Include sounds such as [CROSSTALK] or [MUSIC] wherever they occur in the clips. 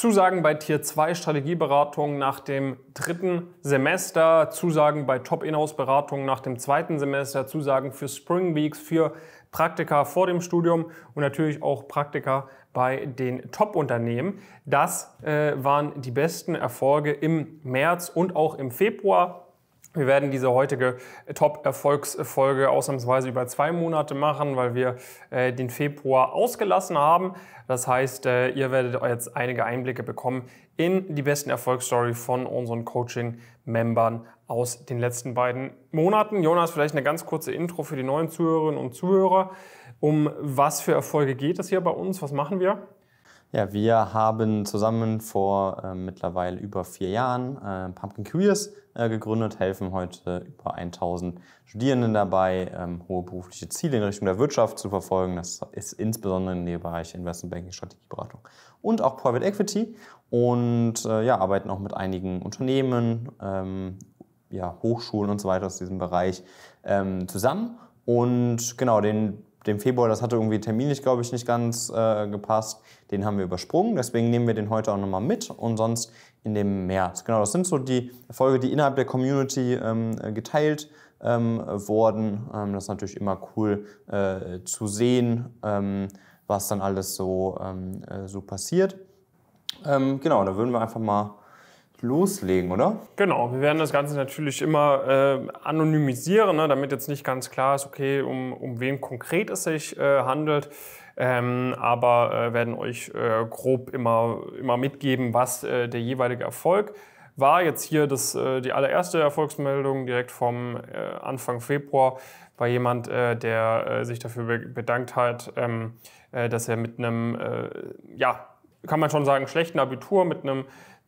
Zusagen bei Tier 2 Strategieberatungen nach dem dritten Semester, Zusagen bei Top-Inhouse-Beratungen nach dem zweiten Semester, Zusagen für Spring Weeks, für Praktika vor dem Studium und natürlich auch Praktika bei den Top-Unternehmen. Das äh, waren die besten Erfolge im März und auch im Februar. Wir werden diese heutige Top-Erfolgsfolge ausnahmsweise über zwei Monate machen, weil wir äh, den Februar ausgelassen haben. Das heißt, äh, ihr werdet jetzt einige Einblicke bekommen in die besten Erfolgsstory von unseren Coaching-Membern aus den letzten beiden Monaten. Jonas, vielleicht eine ganz kurze Intro für die neuen Zuhörerinnen und Zuhörer. Um was für Erfolge geht es hier bei uns? Was machen wir? Ja, wir haben zusammen vor äh, mittlerweile über vier Jahren äh, Pumpkin Curious äh, gegründet, helfen heute über 1000 Studierenden dabei, ähm, hohe berufliche Ziele in Richtung der Wirtschaft zu verfolgen. Das ist insbesondere in dem Bereich Investmentbanking, Strategieberatung und auch Private Equity. Und äh, ja, arbeiten auch mit einigen Unternehmen, ähm, ja, Hochschulen und so weiter aus diesem Bereich ähm, zusammen. Und genau, den dem Februar, das hatte irgendwie terminlich, glaube ich, nicht ganz äh, gepasst. Den haben wir übersprungen, deswegen nehmen wir den heute auch nochmal mit und sonst in dem März. Genau, das sind so die Erfolge, die innerhalb der Community ähm, äh, geteilt ähm, wurden. Ähm, das ist natürlich immer cool äh, zu sehen, ähm, was dann alles so, ähm, äh, so passiert. Ähm, genau, da würden wir einfach mal loslegen, oder? Genau, wir werden das Ganze natürlich immer äh, anonymisieren, ne, damit jetzt nicht ganz klar ist, okay, um, um wen konkret es sich äh, handelt. Ähm, aber äh, werden euch äh, grob immer, immer mitgeben, was äh, der jeweilige Erfolg war. Jetzt hier das, äh, die allererste Erfolgsmeldung direkt vom Anfang Februar war jemand, der sich dafür bedankt hat, ähm, dass er mit einem, ja, kann man schon sagen, schlechten Abitur, mit einem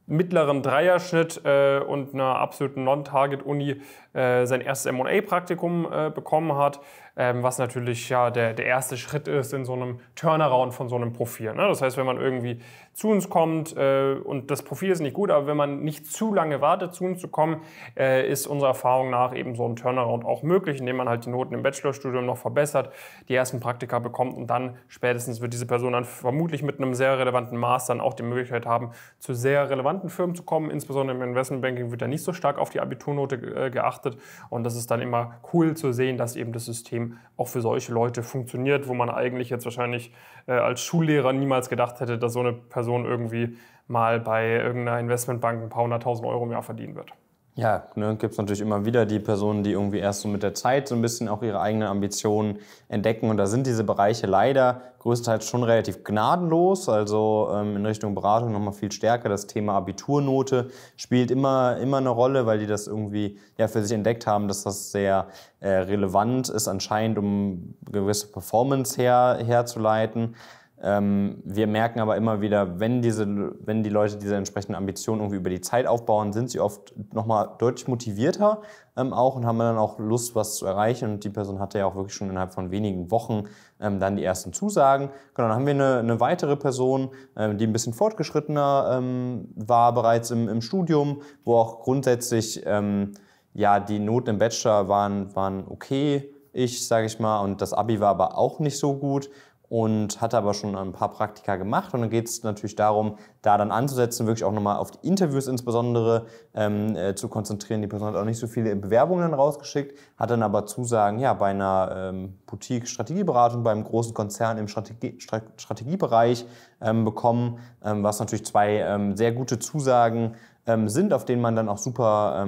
mittleren Dreierschnitt äh, und einer absoluten Non-Target-Uni äh, sein erstes M&A-Praktikum äh, bekommen hat ähm, was natürlich ja der, der erste Schritt ist in so einem Turnaround von so einem Profil. Ne? Das heißt, wenn man irgendwie zu uns kommt äh, und das Profil ist nicht gut, aber wenn man nicht zu lange wartet, zu uns zu kommen, äh, ist unserer Erfahrung nach eben so ein Turnaround auch möglich, indem man halt die Noten im Bachelorstudium noch verbessert, die ersten Praktika bekommt und dann spätestens wird diese Person dann vermutlich mit einem sehr relevanten Master dann auch die Möglichkeit haben, zu sehr relevanten Firmen zu kommen. Insbesondere im Investmentbanking wird da nicht so stark auf die Abiturnote äh, geachtet und das ist dann immer cool zu sehen, dass eben das System eben auch für solche Leute funktioniert, wo man eigentlich jetzt wahrscheinlich äh, als Schullehrer niemals gedacht hätte, dass so eine Person irgendwie mal bei irgendeiner Investmentbank ein paar hunderttausend Euro im Jahr verdienen wird. Ja, ne, gibt es natürlich immer wieder die Personen, die irgendwie erst so mit der Zeit so ein bisschen auch ihre eigenen Ambitionen entdecken. Und da sind diese Bereiche leider größtenteils schon relativ gnadenlos. Also ähm, in Richtung Beratung nochmal viel stärker. Das Thema Abiturnote spielt immer, immer eine Rolle, weil die das irgendwie ja, für sich entdeckt haben, dass das sehr äh, relevant ist anscheinend, um gewisse Performance her, herzuleiten. Ähm, wir merken aber immer wieder, wenn, diese, wenn die Leute diese entsprechenden Ambitionen irgendwie über die Zeit aufbauen, sind sie oft nochmal deutlich motivierter ähm, auch und haben dann auch Lust, was zu erreichen. Und die Person hatte ja auch wirklich schon innerhalb von wenigen Wochen ähm, dann die ersten Zusagen. Genau, dann haben wir eine, eine weitere Person, ähm, die ein bisschen fortgeschrittener ähm, war bereits im, im, Studium, wo auch grundsätzlich ähm, ja, die Noten im Bachelor waren, waren okay ich, sage ich mal, und das Abi war aber auch nicht so gut und hat aber schon ein paar Praktika gemacht. Und dann geht es natürlich darum, da dann anzusetzen, wirklich auch nochmal auf die Interviews insbesondere ähm, äh, zu konzentrieren. Die Person hat auch nicht so viele Bewerbungen rausgeschickt, hat dann aber Zusagen ja, bei einer ähm, Boutique-Strategieberatung, beim großen Konzern im Strategie Strategiebereich ähm, bekommen, ähm, was natürlich zwei ähm, sehr gute Zusagen ähm, sind, auf denen man dann auch super,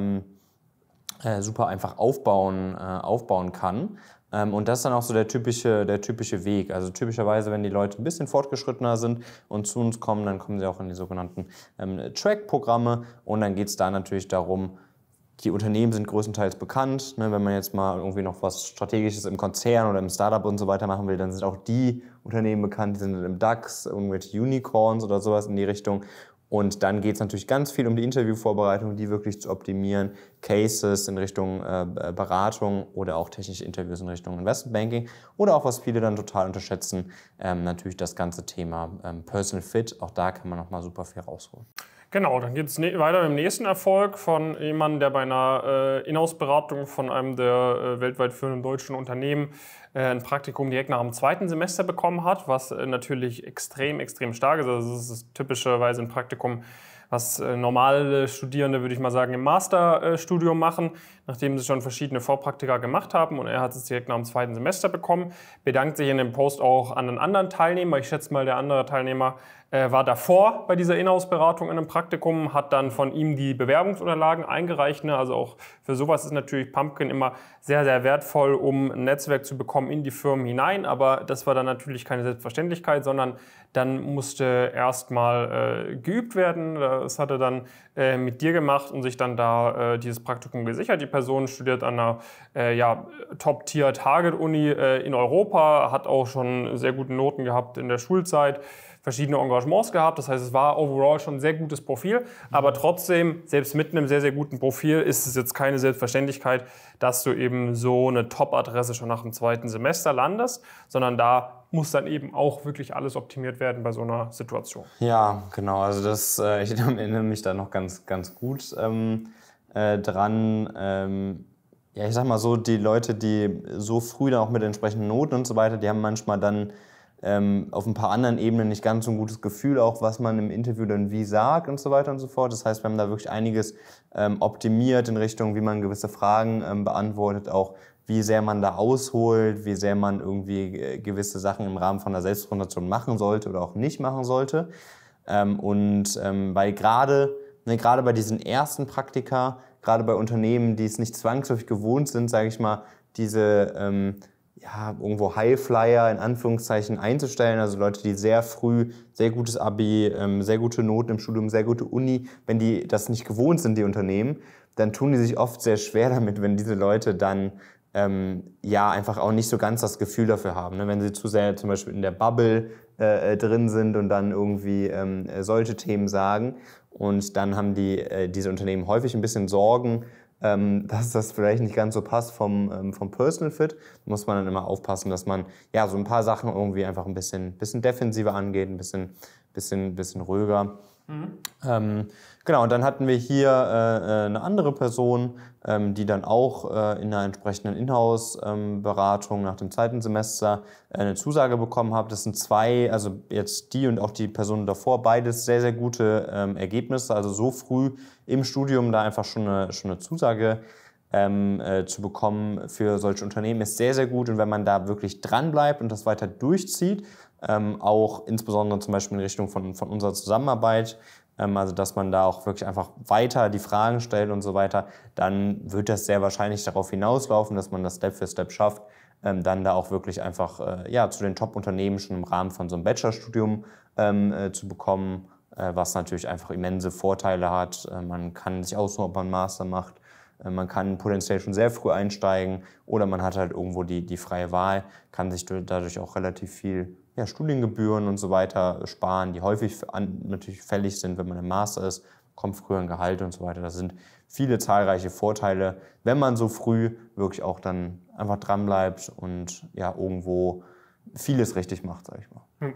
äh, super einfach aufbauen, äh, aufbauen kann. Ähm, und das ist dann auch so der typische, der typische Weg. Also typischerweise, wenn die Leute ein bisschen fortgeschrittener sind und zu uns kommen, dann kommen sie auch in die sogenannten ähm, Track-Programme und dann geht es da natürlich darum, die Unternehmen sind größtenteils bekannt. Ne, wenn man jetzt mal irgendwie noch was Strategisches im Konzern oder im Startup und so weiter machen will, dann sind auch die Unternehmen bekannt, die sind im DAX, irgendwelche Unicorns oder sowas in die Richtung. Und dann geht es natürlich ganz viel um die Interviewvorbereitung, die wirklich zu optimieren, Cases in Richtung äh, äh Beratung oder auch technische Interviews in Richtung Investmentbanking oder auch, was viele dann total unterschätzen, ähm, natürlich das ganze Thema ähm, Personal Fit. Auch da kann man nochmal super viel rausholen. Genau, dann geht es ne-, weiter mit dem nächsten Erfolg von jemandem, der bei einer äh, Inhouse-Beratung von einem der äh, weltweit führenden deutschen Unternehmen äh, ein Praktikum direkt nach dem zweiten Semester bekommen hat, was äh, natürlich extrem, extrem stark ist. Also das ist typischerweise ein Praktikum, was äh, normale Studierende, würde ich mal sagen, im Masterstudium machen nachdem sie schon verschiedene Vorpraktika gemacht haben und er hat es direkt nach dem zweiten Semester bekommen. Bedankt sich in dem Post auch an einen anderen Teilnehmer. Ich schätze mal, der andere Teilnehmer äh, war davor bei dieser Inhouse-Beratung in einem Praktikum, hat dann von ihm die Bewerbungsunterlagen eingereicht. Ne? Also auch für sowas ist natürlich Pumpkin immer sehr, sehr wertvoll, um ein Netzwerk zu bekommen in die Firmen hinein. Aber das war dann natürlich keine Selbstverständlichkeit, sondern dann musste erstmal äh, geübt werden. Das hatte dann äh, mit dir gemacht und sich dann da äh, dieses Praktikum gesichert. Die Person studiert an einer äh, ja, Top-Tier-Target-Uni äh, in Europa, hat auch schon sehr gute Noten gehabt in der Schulzeit verschiedene Engagements gehabt. Das heißt, es war overall schon ein sehr gutes Profil. Aber trotzdem, selbst mit einem sehr, sehr guten Profil, ist es jetzt keine Selbstverständlichkeit, dass du eben so eine Top-Adresse schon nach dem zweiten Semester landest, sondern da muss dann eben auch wirklich alles optimiert werden bei so einer Situation. Ja, genau. Also das, äh, ich [LAUGHS] erinnere mich da noch ganz, ganz gut ähm, äh, dran. Ähm, ja, ich sag mal so, die Leute, die so früh dann auch mit entsprechenden Noten und so weiter, die haben manchmal dann ähm, auf ein paar anderen Ebenen nicht ganz so ein gutes Gefühl, auch was man im Interview dann wie sagt und so weiter und so fort. Das heißt, wir haben da wirklich einiges ähm, optimiert in Richtung, wie man gewisse Fragen ähm, beantwortet, auch wie sehr man da ausholt, wie sehr man irgendwie äh, gewisse Sachen im Rahmen von der Selbstpräsentation machen sollte oder auch nicht machen sollte. Ähm, und ähm, weil gerade, ne, gerade bei diesen ersten Praktika, gerade bei Unternehmen, die es nicht zwangsläufig gewohnt sind, sage ich mal, diese ähm, ja, irgendwo Highflyer in Anführungszeichen einzustellen, also Leute, die sehr früh sehr gutes Abi, ähm, sehr gute Noten im Studium, sehr gute Uni, wenn die das nicht gewohnt sind, die Unternehmen, dann tun die sich oft sehr schwer damit, wenn diese Leute dann ähm, ja einfach auch nicht so ganz das Gefühl dafür haben. Ne? Wenn sie zu sehr zum Beispiel in der Bubble äh, äh drin sind und dann irgendwie ähm, solche Themen sagen und dann haben die äh, diese Unternehmen häufig ein bisschen Sorgen, ähm, dass das vielleicht nicht ganz so passt vom, ähm, vom Personal Fit, muss man dann immer aufpassen, dass man ja so ein paar Sachen irgendwie einfach ein bisschen, bisschen defensiver angeht, ein bisschen, bisschen, bisschen ruhiger. Mhm. Ähm, genau, und dann hatten wir hier äh, äh, eine andere Person, ähm, die dann auch äh, in einer entsprechenden Inhouse-Beratung ähm, nach dem zweiten Semester äh, eine Zusage bekommen hat. Das sind zwei, also jetzt die und auch die Person davor, beides sehr, sehr gute ähm, Ergebnisse. Also so früh im Studium da einfach schon eine, schon eine Zusage ähm, äh, zu bekommen für solche Unternehmen ist sehr, sehr gut. Und wenn man da wirklich dran bleibt und das weiter durchzieht, ähm, auch insbesondere zum Beispiel in Richtung von, von unserer Zusammenarbeit, ähm, also dass man da auch wirklich einfach weiter die Fragen stellt und so weiter, dann wird das sehr wahrscheinlich darauf hinauslaufen, dass man das Step für Step schafft, ähm, dann da auch wirklich einfach äh, ja, zu den Top-Unternehmen schon im Rahmen von so einem Bachelorstudium ähm, äh, zu bekommen, äh, was natürlich einfach immense Vorteile hat. Äh, man kann sich aussuchen, ob man einen Master macht. Äh, man kann potenziell schon sehr früh einsteigen oder man hat halt irgendwo die, die freie Wahl, kann sich dadurch auch relativ viel ja, Studiengebühren und so weiter sparen, die häufig an, natürlich fällig sind, wenn man im Master ist, kommt früher ein Gehalt und so weiter. Das sind viele zahlreiche Vorteile, wenn man so früh wirklich auch dann einfach dran bleibt und ja irgendwo vieles richtig macht, sag ich mal. Hm.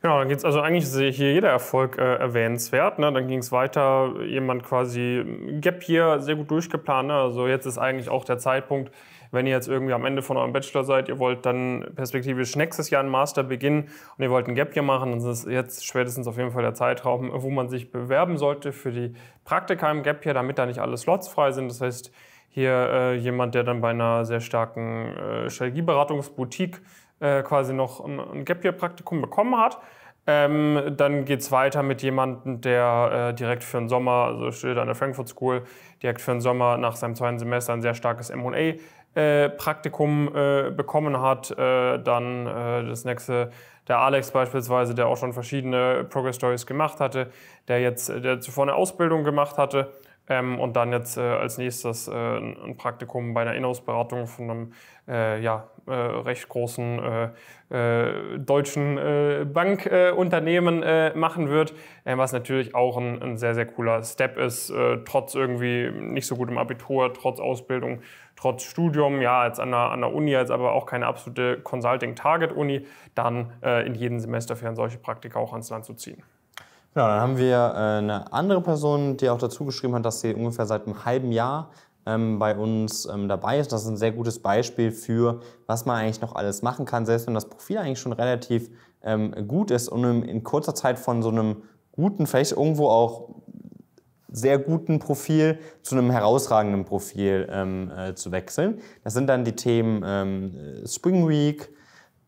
Genau, dann es also eigentlich sehe ich hier jeder Erfolg äh, erwähnenswert. Ne? Dann ging es weiter, jemand quasi hm, Gap hier sehr gut durchgeplant. Ne? Also jetzt ist eigentlich auch der Zeitpunkt, wenn ihr jetzt irgendwie am Ende von eurem Bachelor seid, ihr wollt dann perspektivisch nächstes Jahr einen Master beginnen und ihr wollt ein Gap Year machen, dann ist jetzt spätestens auf jeden Fall der Zeitraum, wo man sich bewerben sollte für die Praktika im Gap Year, damit da nicht alle Slots frei sind. Das heißt, hier äh, jemand, der dann bei einer sehr starken äh, Strategieberatungsboutique äh, quasi noch ein, ein Gap Year Praktikum bekommen hat. Ähm, dann geht es weiter mit jemandem, der äh, direkt für den Sommer, also steht an der Frankfurt School, direkt für den Sommer nach seinem zweiten Semester ein sehr starkes MA äh, Praktikum äh, bekommen hat, äh, dann äh, das nächste, der Alex beispielsweise, der auch schon verschiedene Progress Stories gemacht hatte, der jetzt, äh, der zuvor eine Ausbildung gemacht hatte ähm, und dann jetzt als nächstes ein Praktikum bei einer Inhouse-Beratung von einem ja, äh, recht großen äh, äh, deutschen Bankunternehmen machen wird, was natürlich auch ein, ein, sehr, sehr cooler Step ist, trotz irgendwie nicht so gutem Abitur, trotz Ausbildung, trotz Studium, ja, als an der, an der Uni, als aber auch keine absolute Consulting-Target-Uni, dann in jedem Semester für solche Praktika auch ans Land zu ziehen. Genau, dann haben wir eine andere Person, die auch dazu geschrieben hat, dass sie ungefähr seit einem halben Jahr ähm, bei uns ähm, dabei ist. Das ist ein sehr gutes Beispiel für, was man eigentlich noch alles machen kann, selbst wenn das Profil eigentlich schon relativ ähm, gut ist und in, kurzer Zeit von so einem guten, vielleicht irgendwo auch sehr guten Profil zu einem herausragenden Profil ähm, äh, zu wechseln. Das sind dann die Themen ähm, äh, Spring Week,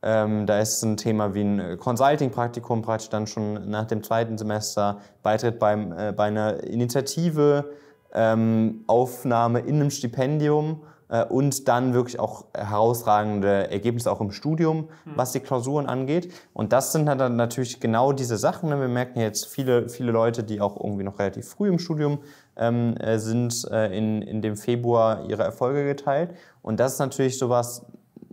ähm, da ist ein Thema wie ein äh, Consulting-Praktikum praktisch dann schon nach dem zweiten Semester, Beitritt beim, äh, bei einer Initiative, ähm, Aufnahme in einem Stipendium äh, und dann wirklich auch herausragende Ergebnisse auch im Studium, mhm. was die Klausuren angeht. Und das sind dann natürlich genau diese Sachen. Ne? Wir merken jetzt viele, viele Leute, die auch irgendwie noch relativ früh im Studium ähm, äh, sind, äh, in, in dem Februar ihre Erfolge geteilt. Und das ist natürlich sowas,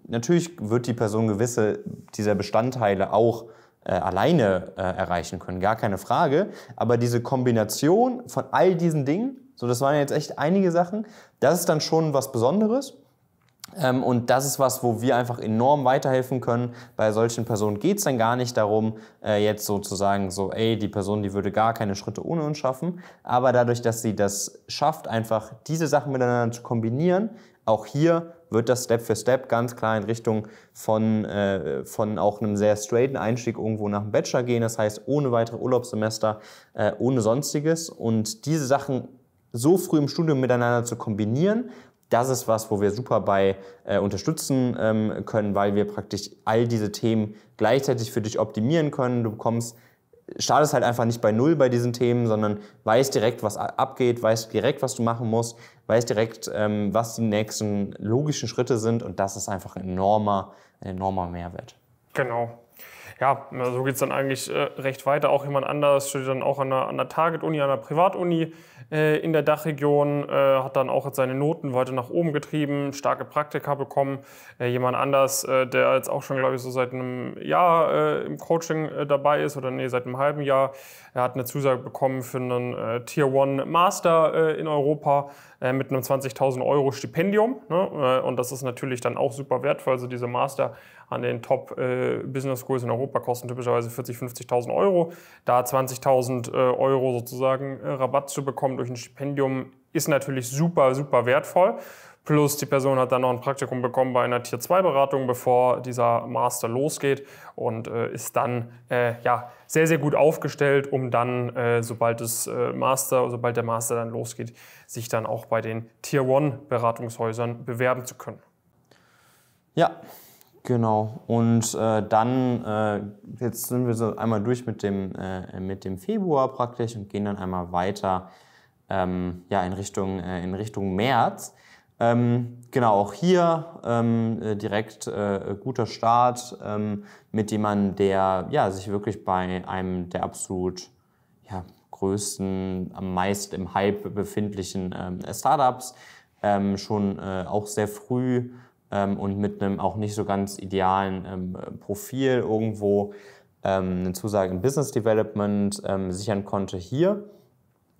natürlich wird die Person gewisse dieser Bestandteile auch äh, alleine äh, erreichen können, gar keine Frage. Aber diese Kombination von all diesen Dingen so, das waren jetzt echt einige Sachen. Das ist dann schon was Besonderes. Ähm, und das ist was, wo wir einfach enorm weiterhelfen können. Bei solchen Personen geht es dann gar nicht darum, äh, jetzt sozusagen so, ey, die Person, die würde gar keine Schritte ohne uns schaffen. Aber dadurch, dass sie das schafft, einfach diese Sachen miteinander zu kombinieren, auch hier wird das Step für Step ganz klar in Richtung von, äh, von auch einem sehr straighten Einstieg irgendwo nach dem Bachelor gehen. Das heißt, ohne weitere Urlaubssemester, äh, ohne sonstiges. Und diese Sachen so früh im Studium miteinander zu kombinieren, das ist was, wo wir super bei äh, unterstützen ähm, können, weil wir praktisch all diese Themen gleichzeitig für dich optimieren können. Du bekommst, startest halt einfach nicht bei Null bei diesen Themen, sondern weißt direkt, was abgeht, weißt direkt, was du machen musst, weißt direkt, ähm, was die nächsten logischen Schritte sind und das ist einfach ein enormer, ein enormer Mehrwert. Genau. Ja, so geht es dann eigentlich äh, recht weiter. Auch jemand anders studiert dann auch an der, an der Target-Uni, an der Privatuni äh, in der Dachregion, äh, hat dann auch seine Noten weiter nach oben getrieben, starke Praktika bekommen. Äh, jemand anders, der jetzt auch schon, glaube ich, so seit einem Jahr im Coaching dabei ist, oder nee, seit einem halben Jahr, er hat eine Zusage bekommen für einen Tier One Master in Europa mit einem 20.000 Euro Stipendium. Ne? Und das ist natürlich dann auch super wertvoll. Also diese Master an den Top Business Schools in Europa kosten typischerweise 40.000, 50.000 Euro. Da 20.000 Euro sozusagen Rabatt zu bekommen durch ein Stipendium ist natürlich super, super wertvoll. Plus die Person hat dann noch ein Praktikum bekommen bei einer Tier-2-Beratung, bevor dieser Master losgeht und äh, ist dann äh, ja, sehr, sehr gut aufgestellt, um dann, äh, sobald, das, äh, Master, sobald der Master dann losgeht, sich dann auch bei den Tier-1-Beratungshäusern bewerben zu können. Ja, genau. Und äh, dann, äh, jetzt sind wir so einmal durch mit dem, mit dem Februar praktisch und gehen dann einmal weiter ähm, ja, in, Richtung, äh, in Richtung März. Ähm, genau, auch hier ähm, äh, direkt äh, guter Start ähm, mit jemandem, der ja, sich wirklich bei einem der absolut ja, größten, am meisten im Hype befindlichen ähm, Startups ähm, schon äh, auch sehr früh und mit einem auch nicht so ganz idealen Profil irgendwo eine Zusage im Business Development sichern konnte hier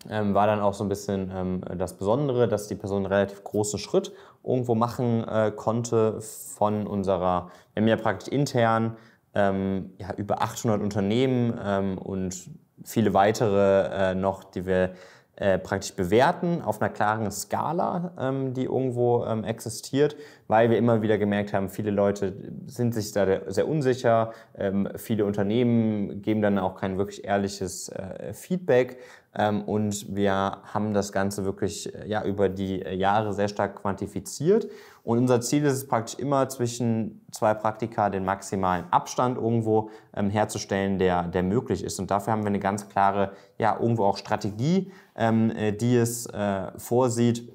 ähm, war dann auch so ein bisschen ähm, das Besondere, dass die Person einen relativ großen Schritt irgendwo machen äh, konnte von unserer, wir haben ja praktisch intern ähm, ja, über 800 Unternehmen ähm, und viele weitere äh, noch, die wir äh, praktisch bewerten auf einer klaren Skala, ähm, die irgendwo ähm, existiert, weil wir immer wieder gemerkt haben, viele Leute sind sich da sehr unsicher, ähm, viele Unternehmen geben dann auch kein wirklich ehrliches äh, Feedback ähm, und wir haben das Ganze wirklich äh, ja, über die äh, Jahre sehr stark quantifiziert. Und unser Ziel ist es praktisch immer zwischen zwei Praktika den maximalen Abstand irgendwo ähm, herzustellen, der, der möglich ist. Und dafür haben wir eine ganz klare, ja, irgendwo auch Strategie, ähm, äh, die es äh, vorsieht,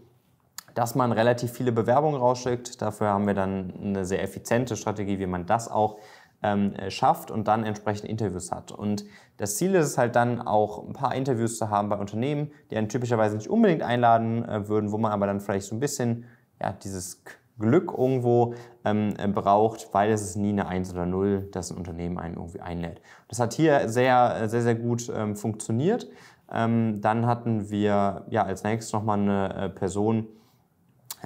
dass man relativ viele Bewerbungen rausschickt. Dafür haben wir dann eine sehr effiziente Strategie, wie man das auch ähm, äh, schafft und dann entsprechend Interviews hat. Und das Ziel ist es halt dann auch ein paar Interviews zu haben bei Unternehmen, die einen typischerweise nicht unbedingt einladen äh, würden, wo man aber dann vielleicht so ein bisschen ja, dieses Glück irgendwo ähm, äh, braucht, weil es ist nie eine 1 oder 0, dass ein Unternehmen einen irgendwie einlädt. Das hat hier sehr, sehr, sehr gut ähm, funktioniert. Ähm, dann hatten wir ja als nächstes nochmal eine äh, Person,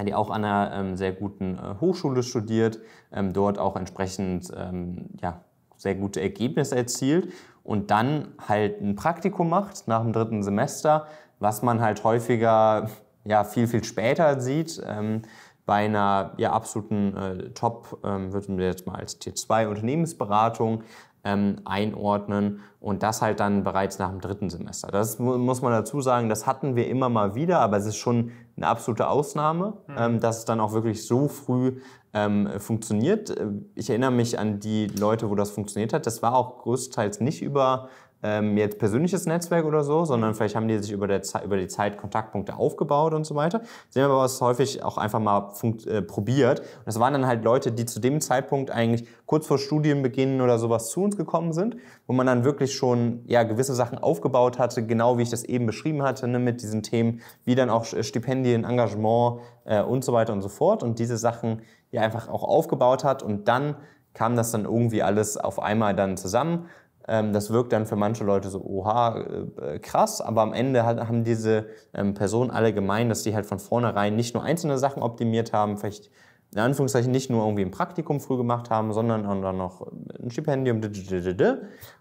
hat die auch an einer ähm, sehr guten äh, Hochschule studiert, ähm, dort auch entsprechend ähm, ja, sehr gute Ergebnisse erzielt und dann halt ein Praktikum macht nach dem dritten Semester, was man halt häufiger ja, viel, viel später sieht. Ähm, bei einer ja, absoluten äh, Top, ähm, würden wir jetzt mal als Tier 2 Unternehmensberatung ähm, einordnen und das halt dann bereits nach dem dritten Semester. Das mu muss man dazu sagen, das hatten wir immer mal wieder, aber es ist schon eine absolute Ausnahme, mhm. ähm, dass es dann auch wirklich so früh ähm, funktioniert. Äh, ich erinnere mich an die Leute, wo das funktioniert hat. Das war auch größtenteils nicht über ähm, jetzt persönliches Netzwerk oder so, sondern vielleicht haben die sich über, der, über die Zeit Kontaktpunkte aufgebaut und so weiter. Sie haben aber was häufig auch einfach mal äh, probiert. Und das waren dann halt Leute, die zu dem Zeitpunkt eigentlich kurz vor Studienbeginn oder sowas zu uns gekommen sind, wo man dann wirklich schon ja, gewisse Sachen aufgebaut hatte, genau wie ich das eben beschrieben hatte, ne, mit diesen Themen, wie dann auch äh, Stipendien, Engagement äh, und so weiter und so fort. Und diese Sachen ja einfach auch aufgebaut hat und dann kam das dann irgendwie alles auf einmal dann zusammen ähm, das wirkt dann für manche Leute so, oha, äh, äh, krass, aber am Ende haben diese ähm, Personen alle gemein, dass die halt von vornherein nicht nur einzelne Sachen optimiert haben, vielleicht in Anführungszeichen nicht nur irgendwie ein Praktikum früh gemacht haben, sondern dann noch ein Stipendium.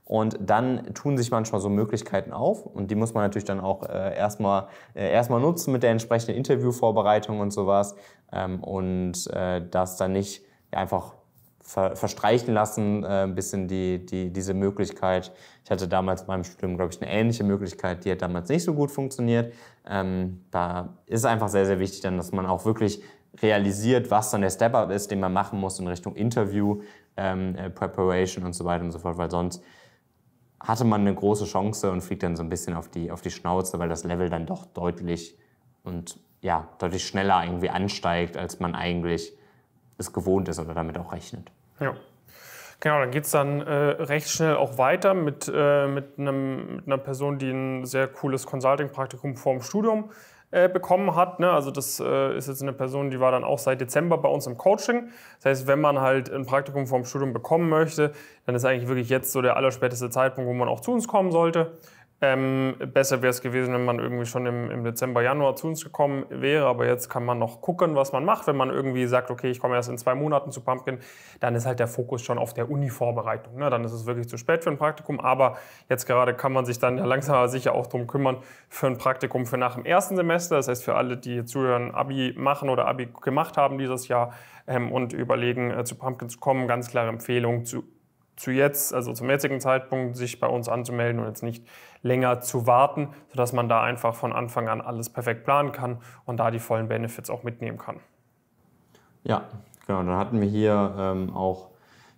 Und dann tun sich manchmal so Möglichkeiten auf und die muss man natürlich dann auch äh, erstmal, äh, erstmal nutzen mit der entsprechenden Interviewvorbereitung und sowas ähm, und äh, das dann nicht einfach ver verstreichen lassen, äh, ein bisschen die, die, diese Möglichkeit. Ich hatte damals in meinem Studium, glaube ich, eine ähnliche Möglichkeit, die hat damals nicht so gut funktioniert. Ähm, da ist einfach sehr, sehr wichtig dann, dass man auch wirklich realisiert, was dann der Step-Up ist, den man machen muss in Richtung Interview, ähm, äh, Preparation und so weiter und so fort, weil sonst hatte man eine große Chance und fliegt dann so ein bisschen auf die, auf die Schnauze, weil das Level dann doch deutlich und ja, deutlich schneller irgendwie ansteigt, als man eigentlich es gewohnt ist oder damit auch rechnet. Ja. Genau, dann geht es dann äh, recht schnell auch weiter mit, äh, mit, einem, mit einer Person, die ein sehr cooles Consulting-Praktikum vor dem Studium äh, bekommen hat. Ne? Also das äh, ist jetzt eine Person, die war dann auch seit Dezember bei uns im Coaching. Das heißt, wenn man halt ein Praktikum vor dem Studium bekommen möchte, dann ist eigentlich wirklich jetzt so der allerspäteste Zeitpunkt, wo man auch zu uns kommen sollte. Ähm, besser wäre es gewesen, wenn man irgendwie schon im, im, Dezember, Januar zu uns gekommen wäre. Aber jetzt kann man noch gucken, was man macht. Wenn man irgendwie sagt, okay, ich komme erst in zwei Monaten zu Pumpkin, dann ist halt der Fokus schon auf der Uni-Vorbereitung. Ne? Dann ist es wirklich zu spät für ein Praktikum. Aber jetzt gerade kann man sich dann ja langsam sicher auch darum kümmern für ein Praktikum für nach dem ersten Semester. Das heißt, für alle, die jetzt zuhören, Abi machen oder Abi gemacht haben dieses Jahr ähm, und überlegen, äh, zu Pumpkin zu kommen, ganz klare Empfehlung zu zu jetzt, also zum jetzigen Zeitpunkt, sich bei uns anzumelden und jetzt nicht länger zu warten, sodass man da einfach von Anfang an alles perfekt planen kann und da die vollen Benefits auch mitnehmen kann. Ja, genau. Dann hatten wir hier ähm, auch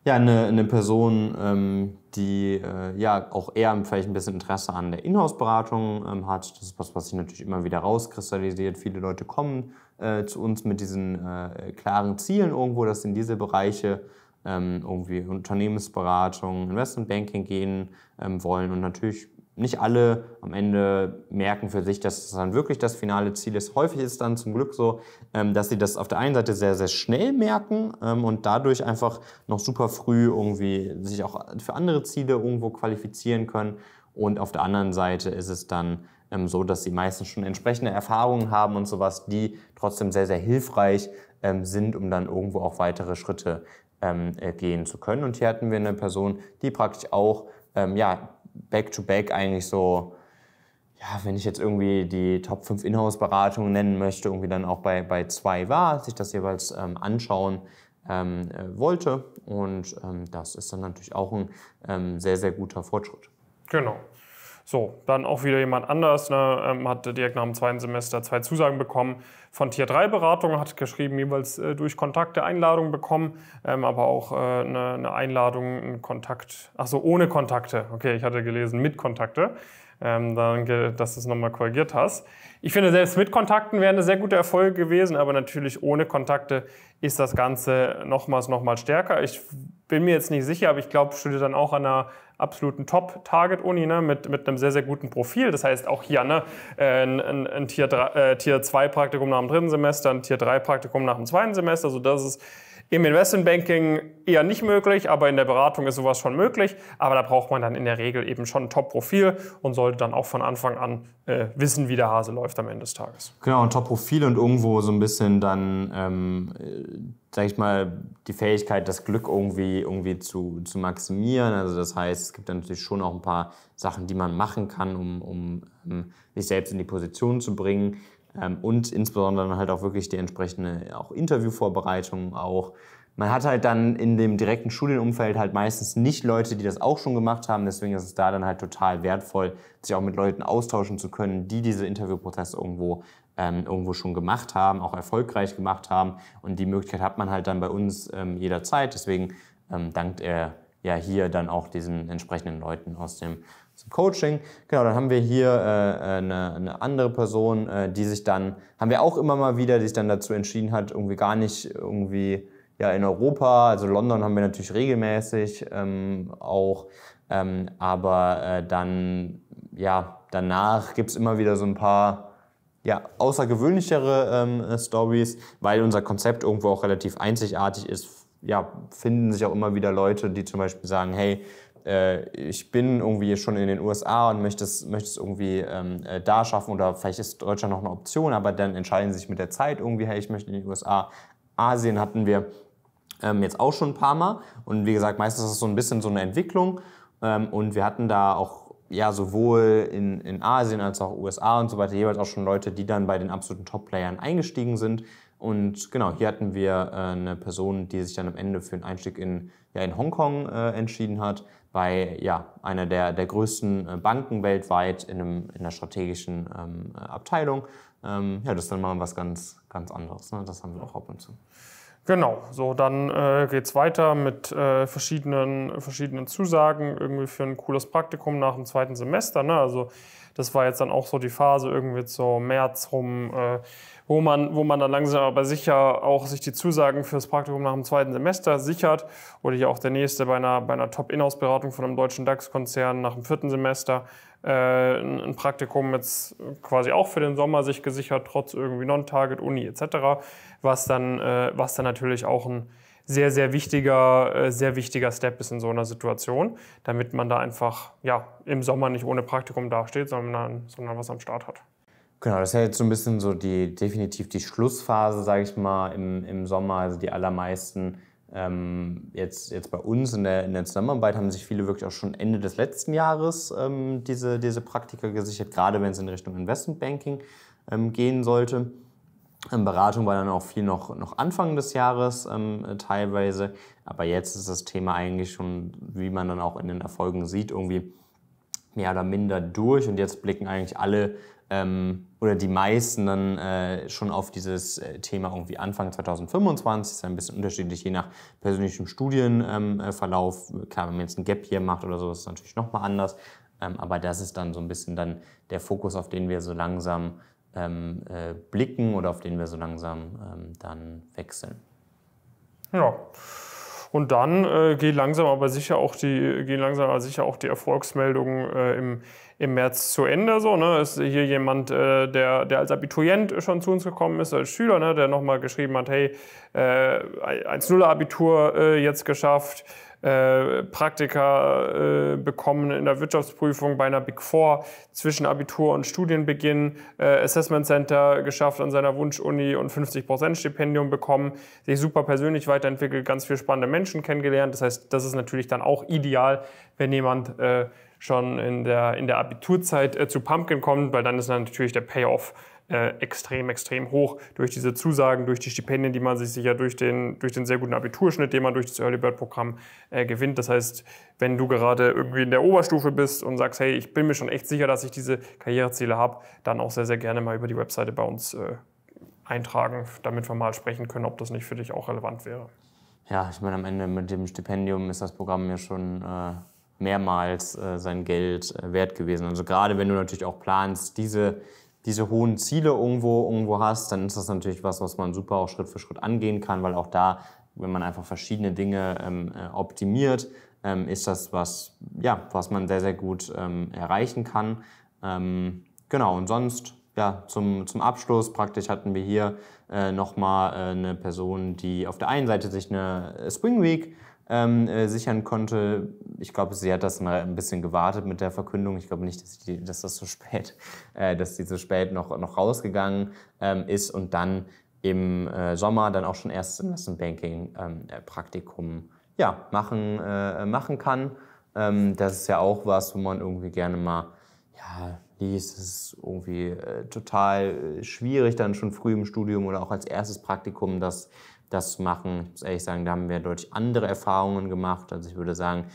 ja, eine, eine Person, ähm, die äh, ja auch eher vielleicht ein bisschen Interesse an der Inhouse-Beratung ähm, hat. Das ist was, was sich natürlich immer wieder rauskristallisiert. Viele Leute kommen äh, zu uns mit diesen äh, klaren Zielen irgendwo, dass in diese Bereiche ähm, irgendwie Unternehmensberatung, Investmentbanking gehen ähm, wollen. Und natürlich nicht alle am Ende merken für sich, dass das dann wirklich das finale Ziel ist. Häufig ist dann zum Glück so, ähm, dass sie das auf der einen Seite sehr, sehr schnell merken ähm, und dadurch einfach noch super früh irgendwie sich auch für andere Ziele irgendwo qualifizieren können. Und auf der anderen Seite ist es dann ähm, so, dass sie meistens schon entsprechende Erfahrungen haben und sowas, die trotzdem sehr, sehr hilfreich sind, um dann irgendwo auch weitere Schritte ähm, äh, gehen zu können. Und hier hatten wir eine Person, die praktisch auch ähm, ja, back-to-back eigentlich so, ja, wenn ich jetzt irgendwie die Top 5 Inhouse-Beratungen nennen möchte, irgendwie dann auch bei, bei zwei war, sich das jeweils ähm, anschauen ähm, äh, wollte. Und ähm, das ist dann natürlich auch ein ähm, sehr, sehr guter Fortschritt. Genau. So, dann auch wieder jemand anders, ne, ähm, hatte direkt nach dem zweiten Semester zwei Zusagen bekommen von Tier 3 Beratung, hat geschrieben, jeweils äh, durch Kontakte Einladung bekommen, ähm, aber auch äh, eine, eine, Einladung, ein Kontakt, achso, ohne Kontakte. Okay, ich hatte gelesen mit Kontakte. Ähm, danke, dass du es nochmal korrigiert hast. Ich finde, selbst mit Kontakten wäre eine sehr gute Erfolge gewesen, aber natürlich ohne Kontakte ist das Ganze nochmals, nochmal stärker. Ich bin mir jetzt nicht sicher, aber ich glaube, studiert dann auch an einer absoluten Top-Target-Uni ne, mit, mit einem sehr, sehr guten Profil. Das heißt, auch hier ne, äh, ein, ein, ein Tier, 3, äh, Tier 2-Praktikum nach dem dritten Semester, ein Tier 3 Praktikum nach dem zweiten Semester. Also das ist im Investmentbanking eher nicht möglich, aber in der Beratung ist sowas schon möglich. Aber da braucht man dann in der Regel eben schon ein Top-Profil und sollte dann auch von Anfang an äh, wissen, wie der Hase läuft am Ende des Tages. Genau, ein Top-Profil und irgendwo so ein bisschen dann, ähm, äh, sag ich mal, die Fähigkeit, das Glück irgendwie, irgendwie zu, zu maximieren. Also das heißt, es gibt dann natürlich schon auch ein paar Sachen, die man machen kann, um, um, um ähm, sich selbst in die Position zu bringen. Ähm, und insbesondere dann halt auch wirklich die entsprechende auch Interviewvorbereitung auch. Man hat halt dann in dem direkten Studienumfeld halt meistens nicht Leute, die das auch schon gemacht haben. Deswegen ist es da dann halt total wertvoll, sich auch mit Leuten austauschen zu können, die diese Interviewprozesse irgendwo, ähm, irgendwo schon gemacht haben, auch erfolgreich gemacht haben. Und die Möglichkeit hat man halt dann bei uns ähm, jederzeit. Deswegen ähm, dankt er ja hier dann auch diesen entsprechenden Leuten aus dem zum Coaching. Genau, dann haben wir hier äh, äh, eine, eine, andere Person, äh, die sich dann, haben wir auch immer mal wieder, die sich dann dazu entschieden hat, irgendwie gar nicht irgendwie ja in Europa, also London haben wir natürlich regelmäßig ähm, auch, ähm, aber äh, dann ja danach gibt es immer wieder so ein paar ja, außergewöhnlichere ähm, Stories, weil unser Konzept irgendwo auch relativ einzigartig ist ja, finden sich auch immer wieder Leute, die zum Beispiel sagen, hey, äh, ich bin irgendwie schon in den USA und möchte es, möchte es irgendwie ähm, äh, da schaffen oder vielleicht ist Deutschland noch eine Option, aber dann entscheiden sie sich mit der Zeit irgendwie, hey, ich möchte in den USA. Asien hatten wir ähm, jetzt auch schon ein paar Mal und wie gesagt, meistens ist es so ein bisschen so eine Entwicklung ähm, und wir hatten da auch ja, sowohl in, in Asien als auch USA und so weiter jeweils auch schon Leute, die dann bei den absoluten Top-Playern eingestiegen sind und genau, hier hatten wir äh, eine Person, die sich dann am Ende für einen Einstieg in, ja, in Hongkong äh, entschieden hat, bei ja, einer der, der größten äh, Banken weltweit in, einem, in einer strategischen ähm, äh, Abteilung. Ähm, ja, das ist dann mal was ganz, ganz anderes. Ne? Das haben wir auch ab und zu. Genau, so dann äh, geht es weiter mit äh, verschiedenen, verschiedenen Zusagen, irgendwie für ein cooles Praktikum nach dem zweiten Semester. Ne? Also das war jetzt dann auch so die Phase irgendwie zu März rum, äh, wo, man, wo man dann langsam aber sicher auch sich die Zusagen fürs Praktikum nach dem zweiten Semester sichert. Oder hier auch der nächste bei einer, bei einer Top-Inhouse-Beratung von einem deutschen DAX-Konzern nach dem vierten Semester äh, ein Praktikum jetzt quasi auch für den Sommer sich gesichert, trotz irgendwie Non-Target, Uni etc., was dann, äh, was dann natürlich auch ein sehr, sehr wichtiger, äh, sehr wichtiger Step ist in so einer Situation, damit man da einfach ja, im Sommer nicht ohne Praktikum dasteht, sondern, sondern was am Start hat. Genau, das ist ja jetzt so ein bisschen so die definitiv die Schlussphase, sage ich mal, im, im Sommer. Also die allermeisten ähm, jetzt, jetzt bei uns in der, in der Zusammenarbeit haben sich viele wirklich auch schon Ende des letzten Jahres ähm, diese, diese Praktika gesichert, gerade wenn es in Richtung Investmentbanking ähm, gehen sollte. Ähm, Beratung war dann auch viel noch, noch Anfang des Jahres ähm, teilweise. Aber jetzt ist das Thema eigentlich schon, wie man dann auch in den Erfolgen sieht, irgendwie mehr oder minder durch. Und jetzt blicken eigentlich alle ähm, oder die meisten dann äh, schon auf dieses äh, Thema irgendwie Anfang 2025. Ist ein bisschen unterschiedlich, je nach persönlichem Studienverlauf. Ähm, äh, Klar, wenn man jetzt ein Gap hier macht oder so, ist es natürlich nochmal anders. Ähm, aber das ist dann so ein bisschen dann der Fokus, auf den wir so langsam ähm, äh, blicken oder auf den wir so langsam ähm, dann wechseln. Ja. Und dann äh, gehen langsam aber sicher auch die, gehen langsam aber sicher auch die Erfolgsmeldungen äh, im, im März zu Ende. So, ne? Ist hier jemand, äh, der, der als Abiturient schon zu uns gekommen ist, als Schüler, ne? der nochmal geschrieben hat, hey, äh, 1-0-Abitur äh, jetzt geschafft, äh, Praktika äh, bekommen in der Wirtschaftsprüfung bei einer Big Four zwischen Abitur und Studienbeginn, äh, Assessment Center geschafft an seiner Wunschuni und 50% Stipendium bekommen, sich super persönlich weiterentwickelt, ganz viele spannende Menschen kennengelernt. Das heißt, das ist natürlich dann auch ideal, wenn jemand äh, schon in der, in der Abiturzeit äh, zu Pumpkin kommt, weil dann ist dann natürlich der Payoff äh, extrem, extrem hoch durch diese Zusagen, durch die Stipendien, die man sich sicher durch den, durch den sehr guten Abiturschnitt, den man durch das Early Bird Programm äh, gewinnt. Das heißt, wenn du gerade irgendwie in der Oberstufe bist und sagst, hey, ich bin mir schon echt sicher, dass ich diese Karriereziele habe, dann auch sehr, sehr gerne mal über die Webseite bei uns äh, eintragen, damit wir mal sprechen können, ob das nicht für dich auch relevant wäre. Ja, ich meine, am Ende mit dem Stipendium ist das Programm mir schon äh, mehrmals äh, sein Geld wert gewesen. Also gerade wenn du natürlich auch planst, diese diese hohen Ziele irgendwo, irgendwo hast, dann ist das natürlich was, was man super auch Schritt für Schritt angehen kann, weil auch da, wenn man einfach verschiedene Dinge ähm, äh, optimiert, ähm, ist das was, ja, was man sehr, sehr gut ähm, erreichen kann. Ähm, genau, und sonst, ja, zum, zum Abschluss praktisch hatten wir hier äh, nochmal äh, eine Person, die auf der einen Seite sich eine Spring Week ähm, äh, sichern konnte. Ich glaube, sie hat das mal ein bisschen gewartet mit der Verkündung. Ich glaube nicht, dass, die, dass das so [LAUGHS] spät, äh, dass die so spät noch, noch rausgegangen ähm, ist und dann im äh, Sommer dann auch schon erst Investment Banking ähm, äh, Praktikum ja, machen, äh, machen kann. Ähm, das ist ja auch was, wo man irgendwie gerne mal ja, liest. Das ist irgendwie total schwierig, dann schon früh im Studium oder auch als erstes Praktikum, das das machen. Ich muss ehrlich sagen, da haben wir deutlich andere Erfahrungen gemacht. Also ich würde sagen,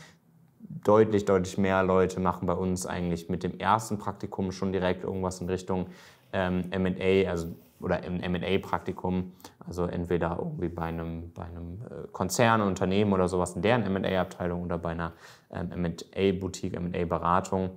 deutlich, deutlich mehr Leute machen bei uns eigentlich mit dem ersten Praktikum schon direkt irgendwas in Richtung ähm, MA, also oder im MA-Praktikum, also entweder irgendwie bei einem, bei einem äh, Konzern, Unternehmen oder sowas in deren MA-Abteilung oder bei einer MA-Boutique, ähm, MA-Beratung.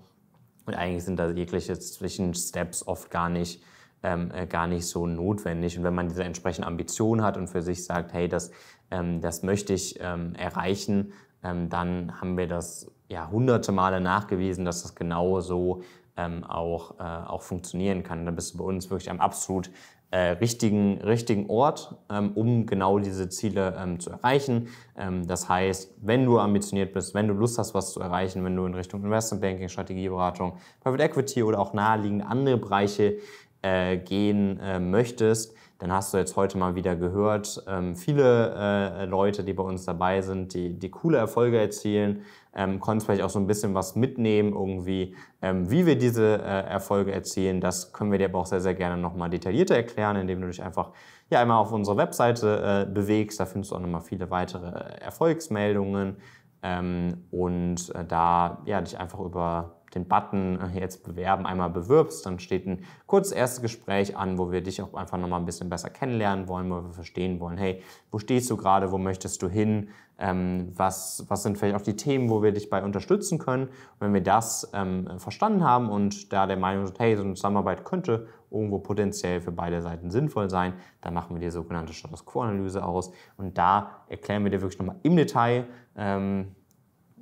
Und eigentlich sind da jegliche Zwischensteps oft gar nicht ähm, äh, gar nicht so notwendig. Und wenn man diese entsprechende Ambition hat und für sich sagt, hey, das, ähm, das möchte ich ähm, erreichen, ähm, dann haben wir das ja hunderte Male nachgewiesen, dass das genau so ähm, auch, äh, auch funktionieren kann. Dann bist du bei uns wirklich am absolut äh, richtigen, richtigen Ort, ähm, um genau diese Ziele ähm, zu erreichen. Ähm, das heißt, wenn du ambitioniert bist, wenn du Lust hast, was zu erreichen, wenn du in Richtung Investment Banking, Strategieberatung, Private Equity oder auch naheliegende andere Bereiche äh, gehen äh, möchtest, dann hast du jetzt heute mal wieder gehört, ähm, viele äh, Leute, die bei uns dabei sind, die, die coole Erfolge erzielen, ähm, konntest vielleicht auch so ein bisschen was mitnehmen irgendwie, ähm, wie wir diese äh, Erfolge erzielen. Das können wir dir aber auch sehr, sehr gerne nochmal detaillierter erklären, indem du dich einfach ja einmal auf unsere Webseite äh, bewegst. Da findest du auch nochmal viele weitere äh, Erfolgsmeldungen ähm, und äh, da ja dich einfach über den Button äh, jetzt bewerben einmal bewirbst, dann steht ein kurzes erstes Gespräch an, wo wir dich auch einfach nochmal ein bisschen besser kennenlernen wollen, wo wir verstehen wollen, hey, wo stehst du gerade, wo möchtest du hin, ähm, was, was sind vielleicht auch die Themen, wo wir dich bei unterstützen können. Und wenn wir das ähm, verstanden haben und da der Meinung sind, hey, so eine Zusammenarbeit könnte irgendwo potenziell für beide Seiten sinnvoll sein, dann machen wir die sogenannte Status Quo-Analyse aus und da erklären wir dir wirklich nochmal im Detail, ähm,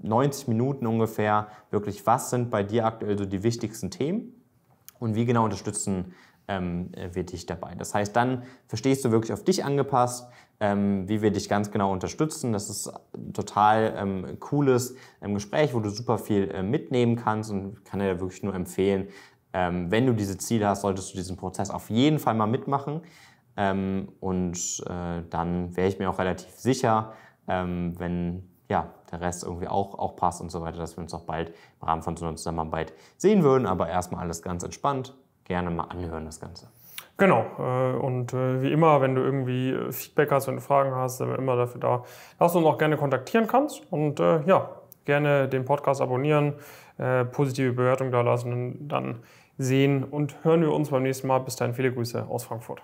90 Minuten ungefähr wirklich, was sind bei dir aktuell so die wichtigsten Themen und wie genau unterstützen ähm, äh, wir dich dabei. Das heißt, dann verstehst du wirklich auf dich angepasst, ähm, wie wir dich ganz genau unterstützen. Das ist ein total ähm, cooles ähm, Gespräch, wo du super viel äh, mitnehmen kannst und kann dir wirklich nur empfehlen, ähm, wenn du diese Ziele hast, solltest du diesen Prozess auf jeden Fall mal mitmachen. Ähm, und äh, dann wäre ich mir auch relativ sicher, ähm, wenn ja, der Rest irgendwie auch, auch passt und so weiter, dass wir uns auch bald im Rahmen von so einer Zusammenarbeit sehen würden. Aber erstmal alles ganz entspannt. Gerne mal anhören, das Ganze. Genau. Äh, und äh, wie immer, wenn du irgendwie äh, Feedback hast, wenn du Fragen hast, sind wir immer dafür da, dass du uns auch gerne kontaktieren kannst. Und ja, gerne den Podcast abonnieren, positive Bewertung da lassen und dann sehen und hören wir uns beim nächsten Mal. Bis dahin, viele Grüße aus Frankfurt.